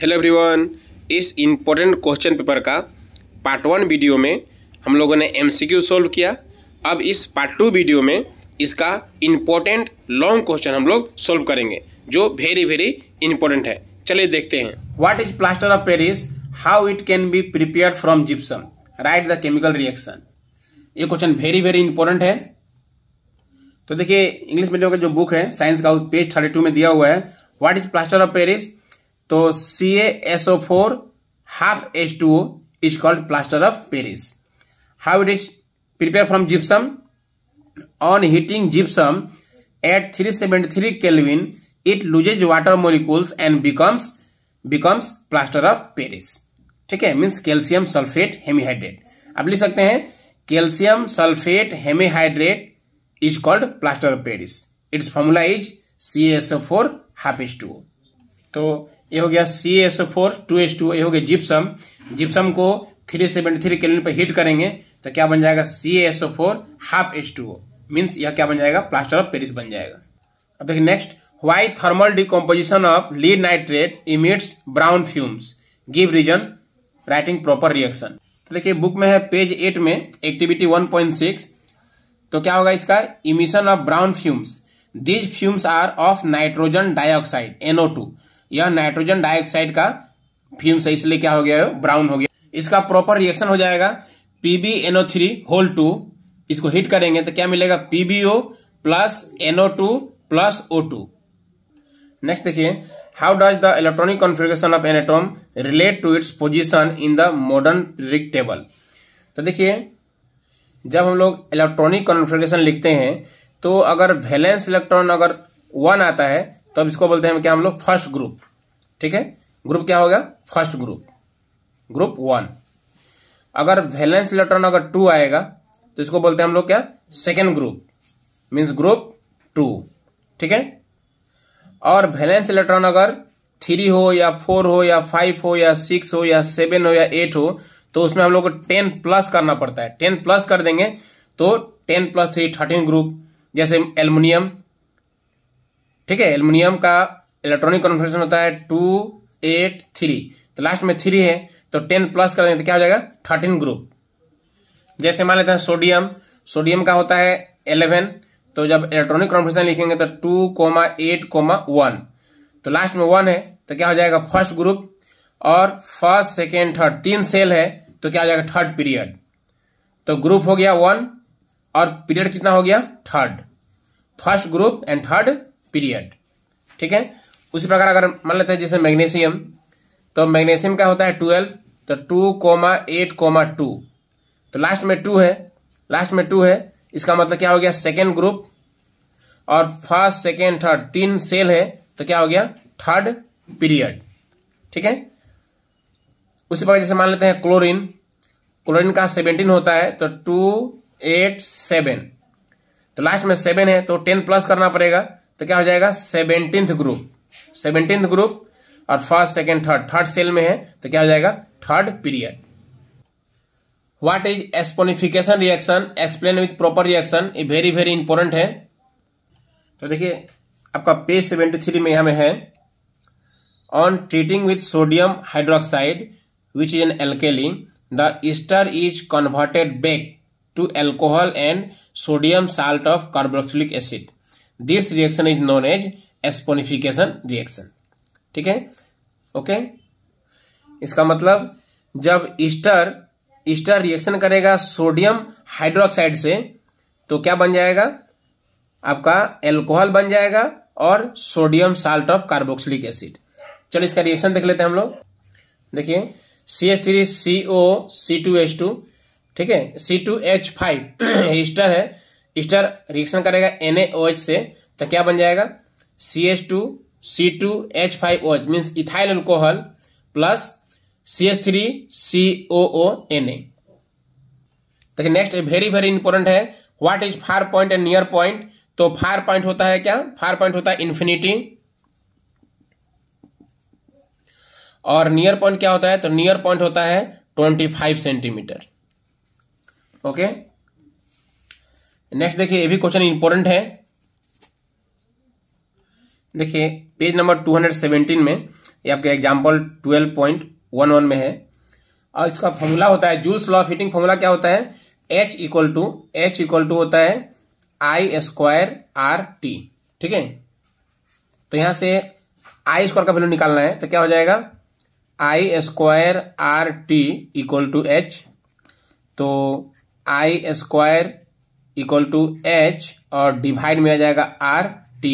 Hello everyone इस important question paper का part one video में हम लोगों ने एमसीक्यू सॉल्व किया अब इस पार्ट टू वीडियो में इसका इम्पोर्टेंट लॉन्ग क्वेश्चन हम लोग सॉल्व करेंगे जो वेरी वेरी इंपॉर्टेंट है चलिए देखते हैं what is plaster of Paris how it can be prepare from gypsum right the chemical reaction ये क्वेश्चन वेरी वेरी इंपॉर्टेंट है तो देखिए इंग्लिश मीडियम का जो बुक है साइंस का उस पेज थर्टी टू में दिया हुआ है what is plaster of Paris तो C S O four half H two O is called plaster of Paris how it is prepare from gypsum on heating gypsum at three seventy three kelvin it loses water molecules and becomes becomes plaster of Paris ठीक है means calcium sulphate hemihydrate अब लिख सकते हैं calcium sulphate hemihydrate is called plaster of Paris it's formula is C S O four half H two तो ये हो गया C S four two S two ये हो गया जिप्सम जिप्सम को थ्री सेवेंटी थ्री केलिन पर हीट करेंगे तो क्या बन जाएगा C S four half S two means यह क्या बन जाएगा प्लास्टर ऑफ पेरिस बन जाएगा अब देखिए next why thermal decomposition of lead nitrate emits brown fumes give reason writing proper reaction तो देखिए बुक में है पेज एट में एक्टिविटी वन पॉइंट सिक्स तो क्या होगा इसका emission of brown fumes these fumes are of nitrogen dioxide NO two यह नाइट्रोजन डाइऑक्साइड का फ्यूम से इसलिए क्या हो गया है ब्राउन हो गया इसका प्रॉपर रिएक्शन हो जाएगा पीबीएनओ थ्री होल टू इसको हिट करेंगे तो क्या मिलेगा PBO plus NO two plus O two next देखिए how does the electronic configuration of an atom relate to its position in the modern periodic table तो देखिए जब हम लोग इलेक्ट्रॉनिक कॉन्फ़िगरेशन लिखते हैं तो अगर वैलेंस इलेक्ट्रॉन अगर वन आता है तब इसको बोलते हैं क्या हम लोग फर्स्ट ग्रुप ठीक है ग्रुप क्या होगा फर्स्ट ग्रुप ग्रुप वन अगर वैलेंस इलेक्ट्रॉन अगर टू आएगा तो इसको बोलते हैं हम लोग क्या second group means group two ठीक है और वैलेंस इलेक्ट्रॉन अगर थ्री हो या फोर हो या फाइव हो या सिक्स हो या सेवन हो या एट हो तो उसमें हम लोग को टेन प्लस करना पड़ता है टेन प्लस कर देंगे तो ten plus three thirteen group जैसे एल्युमिनियम ठीक है एल्यूमिनियम का इलेक्ट्रॉनिक कॉन्फिग्रेशन होता है टू एट थ्री तो लास्ट में थ्री है तो टेन प्लस कर देंगे तो क्या हो जाएगा थर्टीन ग्रुप जैसे मान लेते हैं सोडियम सोडियम का होता है एलेवन तो जब इलेक्ट्रॉनिक कॉन्फिग्रेशन लिखेंगे तो two comma eight comma one तो लास्ट में वन है तो क्या हो जाएगा फर्स्ट ग्रुप और फर्स्ट सेकेंड थर्ड तीन सेल है तो क्या हो जाएगा थर्ड पीरियड तो ग्रुप हो गया वन और पीरियड कितना हो गया third first group and third period ठीक है उसी प्रकार अगर मान लेते हैं जैसे मैग्नीशियम तो मैग्नीशियम का होता है ट्वेल्व तो two comma eight comma two तो लास्ट में टू है लास्ट में टू है इसका मतलब क्या हो गया सेकेंड ग्रुप और फर्स्ट सेकेंड थर्ड तीन सेल है तो क्या हो गया थर्ड पीरियड ठीक है उसी प्रकार जैसे मान लेते हैं क्लोरीन क्लोरीन का सेवेंटीन होता है तो टू एट सेवन तो लास्ट में सेवन है तो टेन प्लस करना पड़ेगा तो क्या हो जाएगा सेवनटीन ग्रुप सेवनटीन ग्रुप और first second third third shell में है तो क्या हो जाएगा third period what is saponification reaction explain with proper reaction ये वेरी वेरी इंपॉर्टेंट है तो देखिए आपका पेज सेवेंटी थ्री में हमें है on treating with sodium hydroxide which is an alkali the ester is converted back to alcohol and sodium salt of carboxylic acid this reaction is known as saponification reaction ठीक है okay इसका मतलब जब ester ester reaction करेगा sodium hydroxide से तो क्या बन जाएगा आपका एल्कोहल बन जाएगा और sodium salt of carboxylic acid चलो इसका रिएक्शन देख लेते हैं हम लोग देखिए C H three C O C two H two ठीक है C two H five ester है स्टर रिएक्शन करेगा एन से तो क्या बन जाएगा C H two C two H five O H means ethyl alcohol plus C H three C O O N A देखिए नेक्स्ट वेरी वेरी इंपॉर्टेंट है what is far point and near point तो far point होता है क्या far point होता है infinity और near point क्या होता है तो नियर पॉइंट होता है twenty five centimetre okay okay? Next देखिए ये भी क्वेश्चन इंपॉर्टेंट है देखिए पेज नंबर 217 में ये आपका एग्जांपल 12.11 में है और इसका फॉर्मूला होता है जूल्स लॉ फिटिंग फॉर्मूला क्या होता है H equal to H equal to होता है आई स्क्वायर आर टी ठीक है तो यहां से आई स्क्वायर का वैल्यू निकालना है तो क्या हो जाएगा I square R T equal to H तो I square equal to H और डिवाइड में आ जाएगा आर टी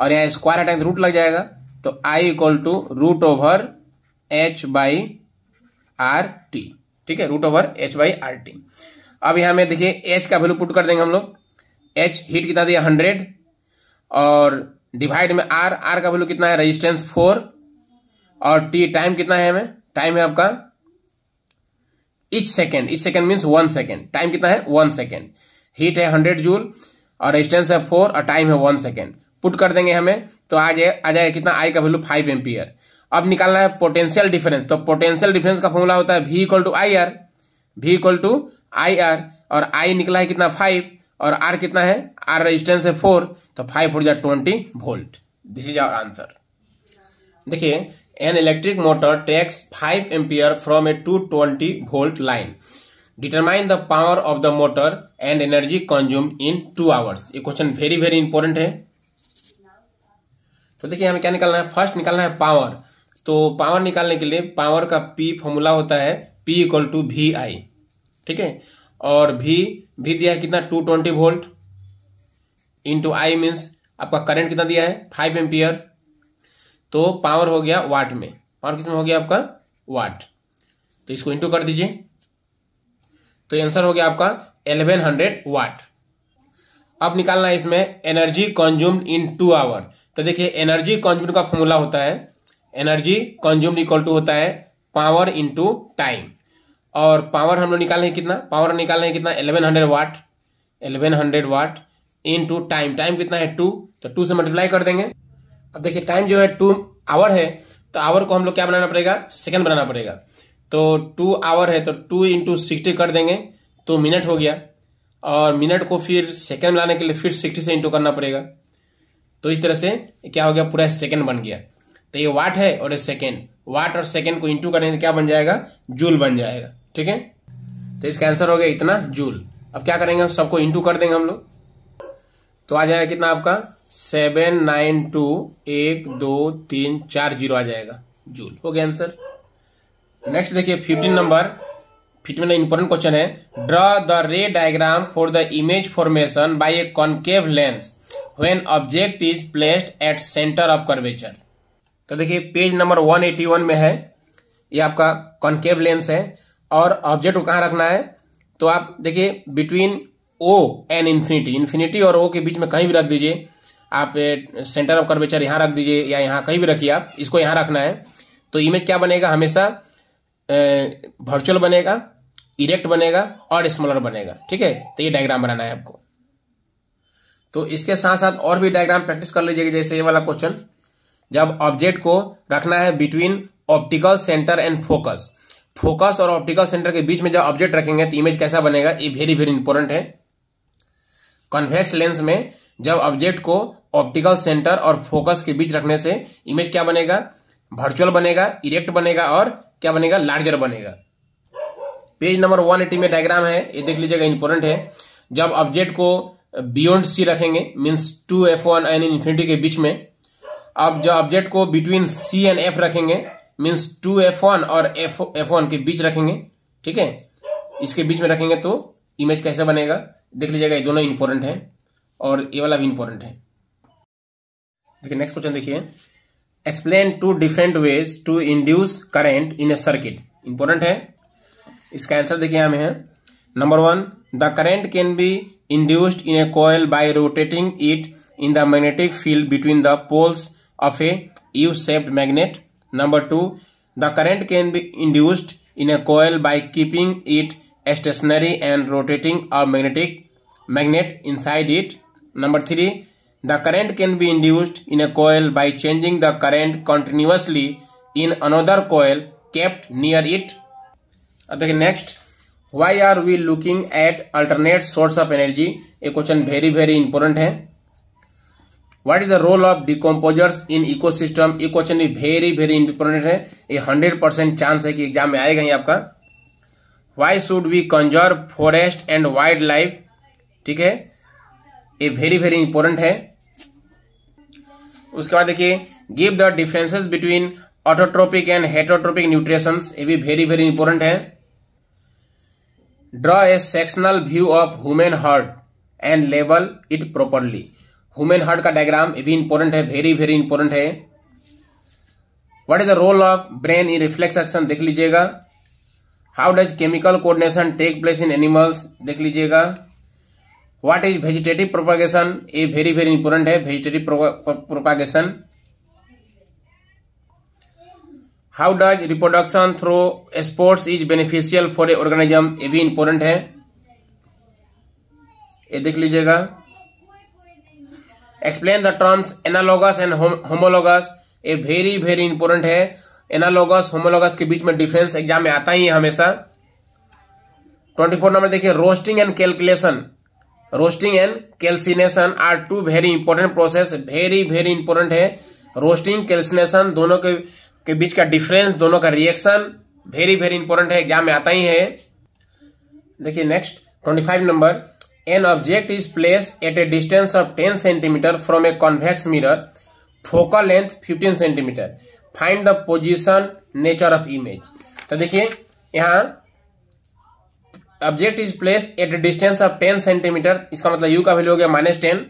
और यहाँ स्क्वायर हटाएंगे तो रूट लग जाएगा तो I equal to root over H by R T ठीक है root over H by R T अब यहाँ में देखिए एच का वैल्यू पुट कर देंगे हम लोग एच हीट कितना दिया हंड्रेड और डिवाइड में आर आर का वैल्यू कितना है रेजिस्टेंस फोर और टी टाइम कितना है हमें टाइम है आपका each second each second means one second time कितना है वन सेकेंड हीट है हंड्रेड जूल और रेजिस्टेंस है फोर और टाइम है वन सेकेंड पुट कर देंगे हमें तो आ जाए आ जाएगा कितना आई का वैल्यू फाइव एम्पियर अब निकालना है पोटेंशियल डिफरेंस तो पोटेंशियल डिफरेंस का फॉर्मूला होता है V equal to I R V equal to I R और आई निकला है कितना फाइव और आर कितना है आर रेजिस्टेंस है फोर तो फाइव फोर जा twenty volt this is our answer देखिए an electric motor takes five ampere from a two twenty volt line determine the power of the motor and energy consume in two hours ये question very very important है तो देखिए हमें क्या निकालना है first निकालना है पावर तो पावर निकालने के लिए पावर का पी फॉर्मूला होता है P equal to V I ठीक है और भी भी दिया है कितना two twenty volt into I means आपका करंट कितना दिया है फाइव एम्पियर तो पावर हो गया वाट में पावर किसमें हो गया आपका वाट तो इसको इंटू कर दीजिए तो आंसर हो गया आपका 1100 वाट अब निकालना है इसमें energy consumed in two hour तो देखिए एनर्जी कंज्यूम का फॉर्मूला होता है एनर्जी कंज्यूम्ड इक्वल टू होता है पावर इंटू टाइम और पावर हम लोग निकालना कितना पावर निकालना है कितना eleven hundred watt eleven hundred watt into time time कितना है टू तो टू से मल्टीप्लाई कर देंगे अब देखिए टाइम जो है टू आवर है तो आवर को हम लोग क्या बनाना पड़ेगा सेकंड बनाना पड़ेगा तो टू आवर है तो टू इंटू सिक्सटी कर देंगे तो मिनट हो गया और मिनट को फिर सेकेंड लाने के लिए फिर सिक्सटी से इंटू करना पड़ेगा तो इस तरह से क्या हो गया पूरा सेकेंड बन गया तो ये वाट है और ये सेकेंड वाट और सेकेंड को इंटू करने क्या बन जाएगा जूल बन जाएगा ठीक है तो इसका आंसर हो गया इतना जूल अब क्या करेंगे हम सबको इंटू कर देंगे हम लोग तो आ जाएगा कितना आपका सेवन नाइन टू एक दो तीन चार जीरो आ जाएगा जूल हो गया आंसर नेक्स्ट देखिए fifteen number fifteen number important question है draw the ray diagram for the image formation by a concave lens when object is placed at centre of curvature तो देखिए पेज नंबर 181 में है ये आपका कॉन्केव लेंस है और ऑब्जेक्ट को कहाँ रखना है तो आप देखिए between O and infinity infinity और ओ के बीच में कहीं भी रख दीजिए आप सेंटर ऑफ कर्वेचर यहाँ रख दीजिए या यहाँ कहीं भी रखिए आप इसको यहाँ रखना है तो इमेज क्या बनेगा हमेशा वर्चुअल बनेगा इरेक्ट बनेगा और स्मॉलर बनेगा ठीक है तो ये डायग्राम बनाना है आपको तो इसके साथ साथ और भी डायग्राम प्रैक्टिस कर लीजिएगा जैसे ये वाला क्वेश्चन जब ऑब्जेक्ट को रखना है between optical centre and focus focus और ऑप्टिकल सेंटर के बीच में जब ऑब्जेक्ट रखेंगे तो इमेज कैसा बनेगा ये वेरी वेरी इंपॉर्टेंट है कन्वेक्स लेंस में जब ऑब्जेक्ट को ऑप्टिकल सेंटर और फोकस के बीच रखने से इमेज क्या बनेगा वर्चुअल बनेगा इरेक्ट बनेगा और क्या बनेगा लार्जर बनेगा पेज नंबर वन एटी में डायग्राम है ये देख लीजिएगा इंपोर्टेंट है जब ऑब्जेक्ट को बियॉन्ड सी रखेंगे means two F one and infinity के बीच में अब जब ऑब्जेक्ट को बिटवीन सी एंड एफ रखेंगे मीन्स टू एफ वन और एफ एफ वन के बीच रखेंगे ठीक है इसके बीच में रखेंगे तो इमेज कैसे बनेगा देख लीजिएगा ये दोनों इंपॉर्टेंट है और ये वाला भी इंपॉर्टेंट है देखिए नेक्स्ट क्वेश्चन देखिए explain two different ways to induce current in a circuit important है इसका आंसर देखिए हमें है number one the current can be induced in a coil by rotating it in the magnetic field between the poles of a U shaped magnet number two the current can be induced in a coil by keeping it stationary and rotating a magnetic magnet inside it number three The current can be induced in a coil by changing the current continuously in another coil kept near it. Okay, next. Why are we looking at alternate source of energy? ये question very very important है what is the role of decomposers in ecosystem ये question भी very very important है ये hundred percent chance है कि exam में आएगा ही आपका why should we conserve forest and wildlife ठीक है ये वेरी वेरी इंपॉर्टेंट है उसके बाद देखिए give the differences between autotrophic and heterotrophic nutrition ये भी वेरी वेरी इंपॉर्टेंट है draw a sectional view of human heart and label it properly human heart का डायग्राम ये भी इंपॉर्टेंट है वेरी वेरी इंपॉर्टेंट है what is the role of brain in reflex action देख लीजिएगा how does chemical coordination take place in animals देख लीजिएगा what is vegetative propagation ये वेरी वेरी इंपोर्टेंट है vegetative propagation how does reproduction through spores is beneficial for a organism ये भी important है ये देख लीजिएगा explain the terms analogous and homologous ये वेरी वेरी इंपोर्टेंट है एनालॉगस होमोलॉगस के बीच में डिफरेंस एग्जाम में आता ही है हमेशा ट्वेंटी फोर नंबर देखिए roasting and calculation roasting and calcination are two very important process very very important है रोस्टिंग कैल्सिनेशन दोनों के, के बीच का डिफरेंस दोनों का रिएक्शन वेरी वेरी इंपॉर्टेंट है एग्जाम में आता ही है देखिए next twenty five number an object is place at a distance of ten centimetre from a convex mirror focal length fifteen centimetre find the position nature of image तो देखिए यहाँ object is place at distance of ten centimeter इसका मतलब you का value हो गया minus ten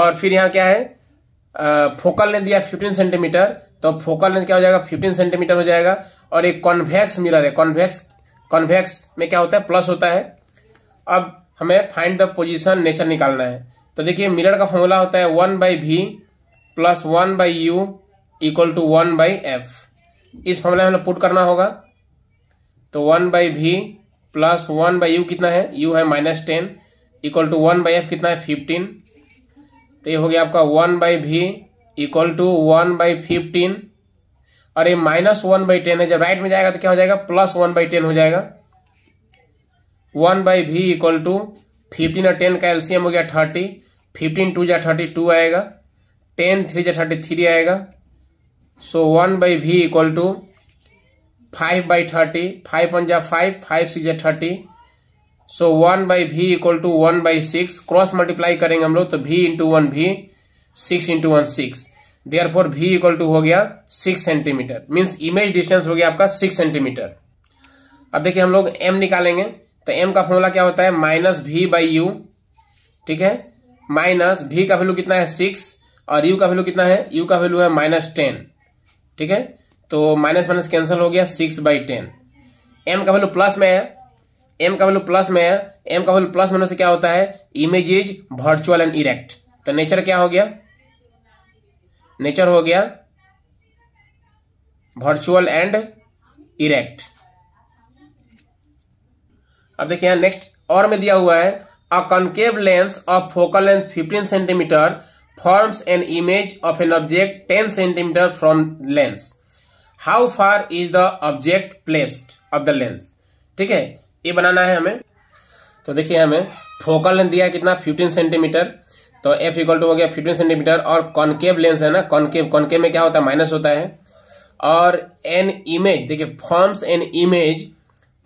और फिर यहाँ क्या है फोकल ने दिया फिफ्टीन सेंटीमीटर तो फोकल लेंथ क्या हो जाएगा फिफ्टीन सेंटीमीटर हो जाएगा और एक कॉन्वेक्स मिरर है कॉन्वेक्स कॉन्वेक्स में क्या होता है प्लस होता है अब हमें फाइंड द पोजिशन नेचर निकालना है तो देखिए मिरर का फॉर्मूला होता है one by V plus one by U equal to one by F इस फॉर्मूला में हमें पुट करना होगा तो one by V plus one by U कितना है यू है minus ten equal to one by F कितना है फिफ्टीन तो ये हो गया आपका one by V equal to one by fifteen और ये माइनस वन बाई टेन है जब राइट में जाएगा तो क्या हो जाएगा प्लस वन बाई टेन हो जाएगा one by V equal to fifteen और टेन का एलसीएम हो गया थर्टी फिफ्टीन टू या थर्टी टू आएगा टेन थ्री या थर्टी थ्री आएगा so one by V equal to five by thirty five one जा five five six thirty so one by V equal to one by six cross multiply करेंगे हम लोग तो V into one V six into one six there four भी equal to हो गया six centimeter means image distance हो गया आपका सिक्स सेंटीमीटर अब देखिए हम लोग एम निकालेंगे तो एम का फॉर्मूला क्या होता है माइनस भी बाई यू ठीक है माइनस भी का वैल्यू कितना है सिक्स और यू का वैल्यू कितना है यू का वैल्यू है माइनस टेन ठीक है तो माइनस माइनस कैंसिल हो गया सिक्स बाई टेन एम का वैल्यू प्लस में है एम का वैल्यू प्लस में है एम का वैल्यू प्लस में से क्या होता है image is virtual and erect तो नेचर क्या हो गया नेचर हो गया वर्चुअल एंड इरेक्ट अब देखिए नेक्स्ट और में दिया हुआ है a concave lens of focal length 15 centimeter forms an image of an object 10 centimeter from lens how far is the object placed of the lens ठीक है ये बनाना है हमें तो देखिए हमें फोकल लेंथ दिया है कितना 15 सेंटीमीटर तो f इक्वल टू हो गया 15 सेंटीमीटर और कॉनकेव लेंस है ना कॉनकेव कॉनकेव में क्या होता है माइनस होता है और एन इमेज देखिए forms an image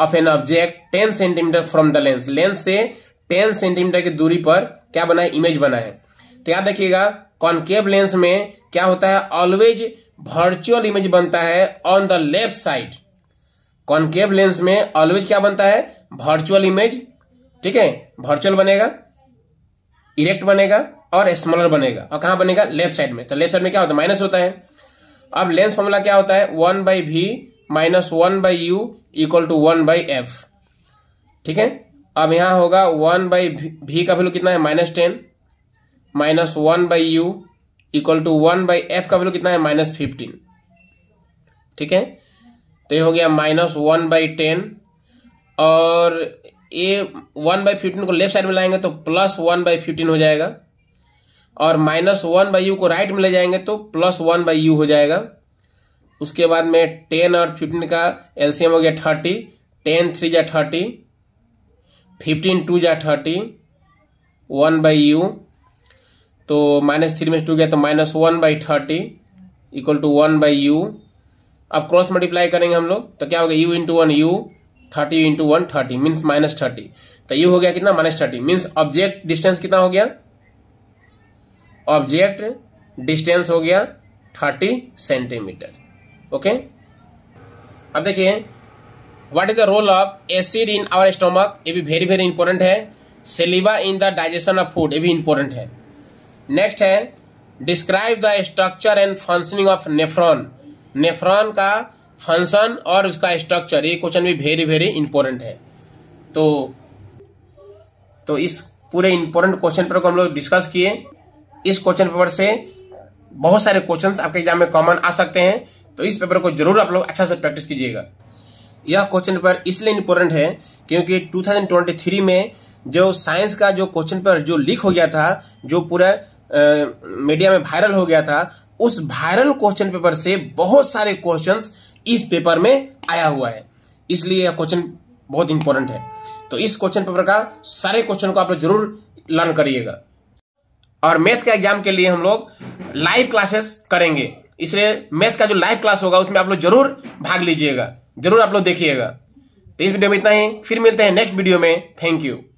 of an object ten centimetre from the lens lens से टेन सेंटीमीटर की दूरी पर क्या बना है इमेज बना है तो याद रखिएगा कॉनकेव लेंस में क्या होता है ऑलवेज वर्चुअल इमेज बनता है on the left side concave lens में ऑलवेज क्या बनता है वर्चुअल इमेज ठीक है वर्चुअल बनेगा इरेक्ट बनेगा और स्मॉलर बनेगा और कहां बनेगा लेफ्ट साइड में तो लेफ्ट साइड में क्या होता है माइनस होता है अब लेंस फॉर्मूला क्या होता है one by V minus one by U equal to one by F ठीक है अब यहां होगा वन बाई वी का वैल्यू कितना है minus ten minus one by U equal to one by F का वैल्यू कितना है माइनस फिफ्टीन ठीक है तो ये हो गया माइनस वन बाई टेन और ये वन बाई फिफ्टीन को लेफ्ट साइड में लाएंगे तो प्लस वन बाई फिफ्टीन हो जाएगा और माइनस वन बाई यू को राइट में ले जाएंगे तो प्लस वन बाई यू हो जाएगा उसके बाद में टेन और फिफ्टीन का एलसीएम हो गया थर्टी टेन थ्री जा थर्टी फिफ्टीन टू जा थर्टी वन बाई यू तो माइनस थ्री में टू गया तो minus one by thirty equal to one by U अब क्रॉस मल्टीप्लाई करेंगे हम लोग तो क्या हो गया U into one U thirty U into one thirty means minus thirty तो यू हो गया कितना minus thirty means object distance कितना हो गया ऑब्जेक्ट डिस्टेंस हो गया थर्टी सेंटीमीटर ओके अब देखिए what is the role of acid in our stomach ये भी वेरी वेरी इंपॉर्टेंट है saliva in the digestion of food ये भी इंपॉर्टेंट है नेक्स्ट है describe the structure and functioning of nephron nephron का फंक्शन और उसका स्ट्रक्चर ये क्वेश्चन भी वेरी वेरी इंपॉर्टेंट है तो तो इस पूरे इंपॉर्टेंट क्वेश्चन पेपर को हम लोग डिस्कस किए इस क्वेश्चन पेपर से बहुत सारे क्वेश्चंस आपके एग्जाम में कॉमन आ सकते हैं तो इस पेपर को जरूर आप लोग अच्छा से प्रैक्टिस कीजिएगा यह क्वेश्चन पेपर इसलिए इंपॉर्टेंट है क्योंकि 2023 में जो साइंस का जो क्वेश्चन पेपर जो लीक हो गया था जो पूरा मीडिया में वायरल हो गया था उस वायरल क्वेश्चन पेपर से बहुत सारे क्वेश्चन इस पेपर में आया हुआ है इसलिए यह क्वेश्चन बहुत इंपॉर्टेंट है तो इस क्वेश्चन पेपर का सारे क्वेश्चन को आप लोग जरूर लर्न करिएगा और मैथ्स का एग्जाम के लिए हम लोग लाइव क्लासेस करेंगे इसलिए मैथ्स का जो लाइव क्लास होगा उसमें आप लोग जरूर भाग लीजिएगा जरूर आप लोग देखिएगा तो इस वीडियो में इतना ही फिर मिलते हैं नेक्स्ट वीडियो में थैंक यू